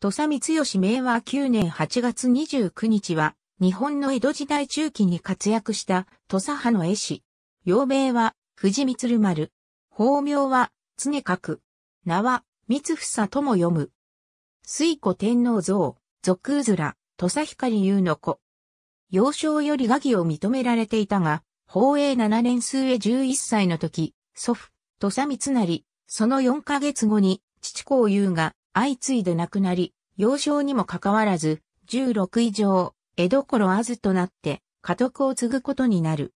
土佐光義明和9年8月29日は、日本の江戸時代中期に活躍した土佐派の絵師。陽明は、藤光丸。法名は、常角。名は、三房とも読む。水古天皇像、俗うずら、土佐光優の子。幼少より画技を認められていたが、宝永7年末11歳の時、祖父、土佐光成、その4ヶ月後に、父を優が、相次いで亡くなり、幼少にもかかわらず、16以上、江戸頃あずとなって、家督を継ぐことになる。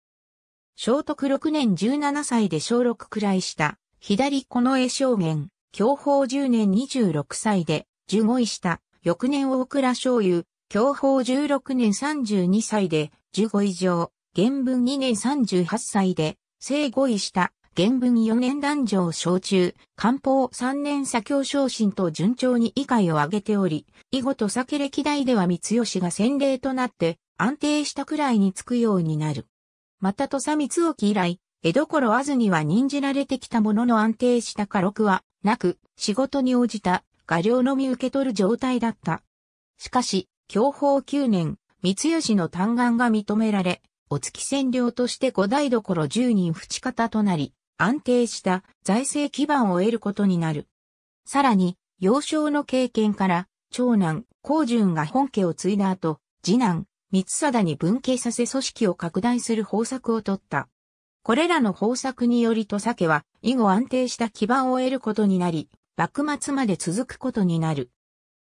聖徳6年17歳で小6くらいした、左この絵正元、享保10年26歳で、15位した、翌年大倉醤油、享保16年32歳で、15以上、原文2年38歳で、生5位した、原文4年男女小中、漢方3年左京昇進と順調に以下を挙げており、以後と酒歴代では三吉が先例となって、安定したくらいにつくようになる。また土佐光沖以来、江所あずには任じられてきたものの安定した家禄はなく、仕事に応じた画料のみ受け取る状態だった。しかし、享保9年、三吉の嘆願が認められ、お月占領として五台所十人淵方となり、安定した財政基盤を得ることになる。さらに、幼少の経験から、長男、高順が本家を継いだ後、次男、三貞に分家させ組織を拡大する方策を取った。これらの方策により土佐家は、以後安定した基盤を得ることになり、幕末まで続くことになる。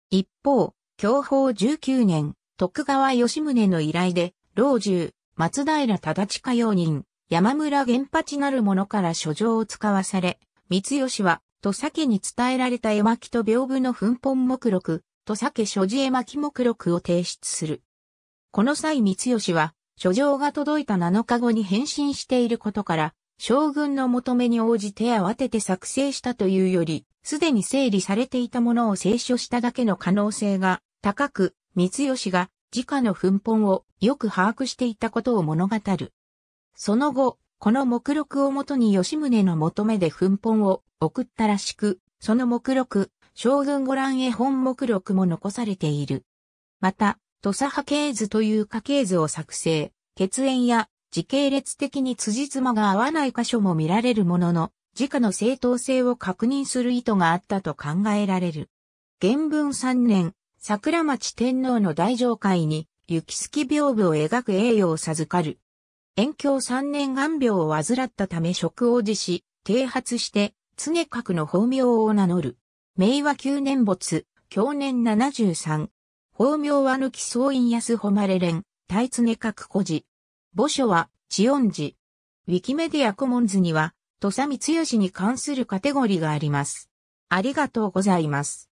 一方、享保19年、徳川吉宗の依頼で、老中、松平忠親用人、山村原八なる者から書状を使わされ、三吉は、と酒に伝えられた絵巻と屏風の奮本目録、と酒所持絵巻目録を提出する。この際三吉は、書状が届いた7日後に返信していることから、将軍の求めに応じて慌てて作成したというより、すでに整理されていたものを清書しただけの可能性が高く、三吉が自家の奮本をよく把握していたことを物語る。その後、この目録をもとに吉宗の求めで奮本を送ったらしく、その目録、将軍ご覧絵本目録も残されている。また、土佐波形図という家系図を作成、血縁や時系列的に辻褄が合わない箇所も見られるものの、自家の正当性を確認する意図があったと考えられる。元文3年、桜町天皇の大上会に、雪月屏風を描く栄誉を授かる。遠鏡三年眼病を患ったため職を辞し、啓発して、常格の法名を名乗る。明和九年没、去年七十三。法名は抜き総院安誉れ連、大常格古事。墓所は、知音寺。ウィキメディアコモンズには、土佐光義に関するカテゴリーがあります。ありがとうございます。